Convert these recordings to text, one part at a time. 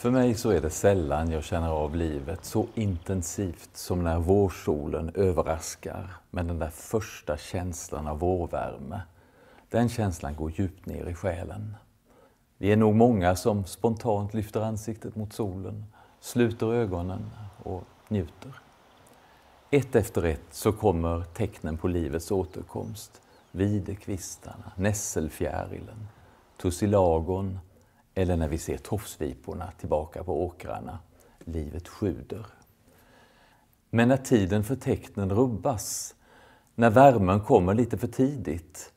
För mig så är det sällan jag känner av livet så intensivt som när vårsolen överraskar med den där första känslan av vårvärme. Den känslan går djupt ner i själen. Vi är nog många som spontant lyfter ansiktet mot solen, sluter ögonen och njuter. Ett efter ett så kommer tecknen på livets återkomst. Videkvistarna, nässelfjärilen, tussilagon, eller när vi ser tofsviporna tillbaka på åkrarna. Livet sjuder. Men när tiden för tecknen rubbas, när värmen kommer lite för tidigt,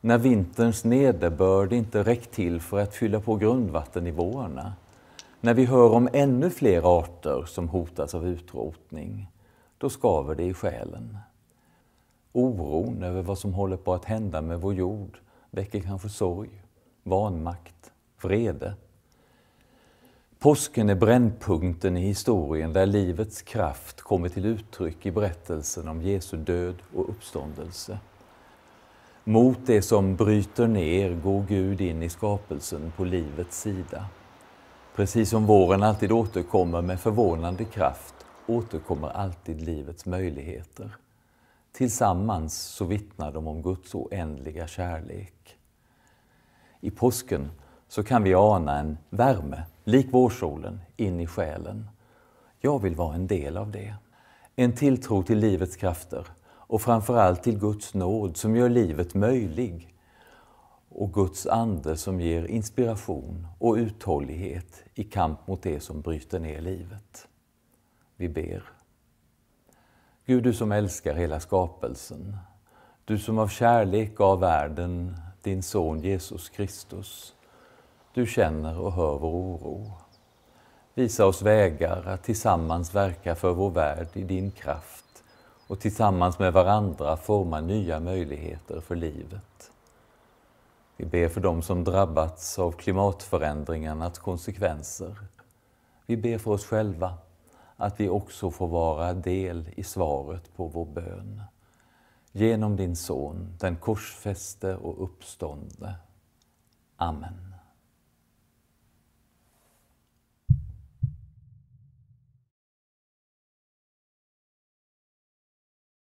när vinterns nederbörd inte räckt till för att fylla på grundvattennivåerna, när vi hör om ännu fler arter som hotas av utrotning, då skaver det i själen. Oron över vad som håller på att hända med vår jord väcker kanske sorg, vanmakt, vrede. Påsken är brännpunkten i historien där livets kraft kommer till uttryck i berättelsen om Jesu död och uppståndelse. Mot det som bryter ner går Gud in i skapelsen på livets sida. Precis som våren alltid återkommer med förvånande kraft återkommer alltid livets möjligheter. Tillsammans så vittnar de om Guds oändliga kärlek. I påsken så kan vi ana en värme, lik vårsolen, in i själen. Jag vill vara en del av det. En tilltro till livets krafter och framförallt till Guds nåd som gör livet möjlig och Guds ande som ger inspiration och uthållighet i kamp mot det som bryter ner livet. Vi ber. Gud, du som älskar hela skapelsen. Du som av kärlek gav världen din son Jesus Kristus. Du känner och hör vår oro. Visa oss vägar att tillsammans verka för vår värld i din kraft och tillsammans med varandra forma nya möjligheter för livet. Vi ber för dem som drabbats av klimatförändringarnas konsekvenser. Vi ber för oss själva att vi också får vara del i svaret på vår bön. Genom din Son, den korsfäste och uppståndne. Amen.